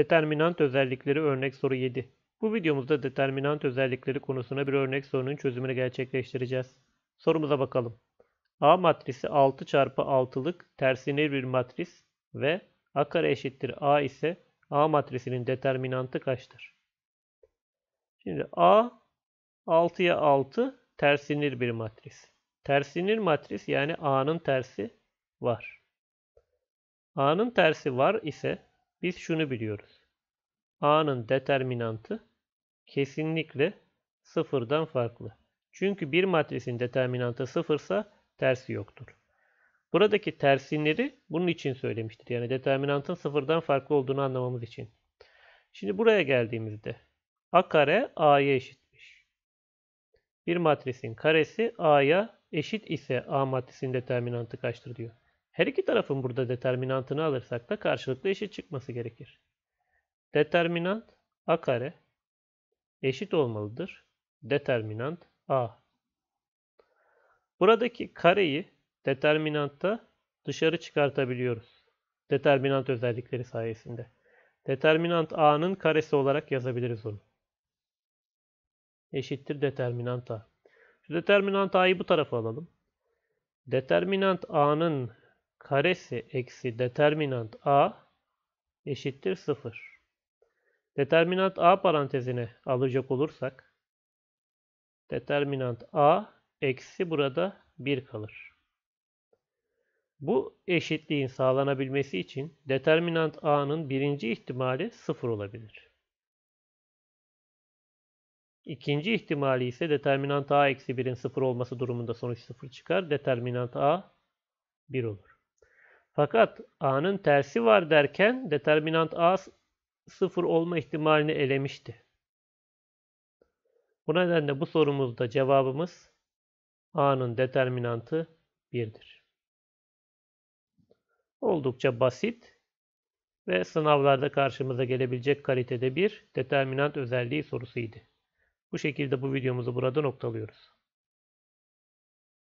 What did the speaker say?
Determinant özellikleri örnek soru 7. Bu videomuzda determinant özellikleri konusuna bir örnek sorunun çözümünü gerçekleştireceğiz. Sorumuza bakalım. A matrisi 6 çarpı 6'lık tersine bir matris ve A kare eşittir A ise A matrisinin determinantı kaçtır? Şimdi A 6'ya 6 tersinir bir matris. Tersinir matris yani A'nın tersi var. A'nın tersi var ise biz şunu biliyoruz. A'nın determinantı kesinlikle sıfırdan farklı. Çünkü bir matrisin determinantı sıfırsa tersi yoktur. Buradaki tersinleri bunun için söylemiştir. Yani determinantın sıfırdan farklı olduğunu anlamamız için. Şimdi buraya geldiğimizde A kare A'ya eşitmiş. Bir matrisin karesi A'ya eşit ise A matrisin determinantı kaçtır diyor. Her iki tarafın burada determinantını alırsak da karşılıklı eşit çıkması gerekir. Determinant a kare eşit olmalıdır. Determinant a. Buradaki kareyi determinantta dışarı çıkartabiliyoruz. Determinant özellikleri sayesinde. Determinant a'nın karesi olarak yazabiliriz onu. Eşittir determinant a. Şu determinant a'yı bu tarafa alalım. Determinant a'nın karesi eksi determinant A eşittir 0. Determinant A parantezine alacak olursak determinant A eksi burada 1 kalır. Bu eşitliğin sağlanabilmesi için determinant A'nın birinci ihtimali 0 olabilir. İkinci ihtimali ise determinant A eksi 1'in 0 olması durumunda sonuç 0 çıkar. Determinant A 1 olur. Fakat A'nın tersi var derken determinant A sıfır olma ihtimalini elemişti. Bu nedenle bu sorumuzda cevabımız A'nın determinantı 1'dir. Oldukça basit ve sınavlarda karşımıza gelebilecek kalitede bir determinant özelliği sorusuydu. Bu şekilde bu videomuzu burada noktalıyoruz.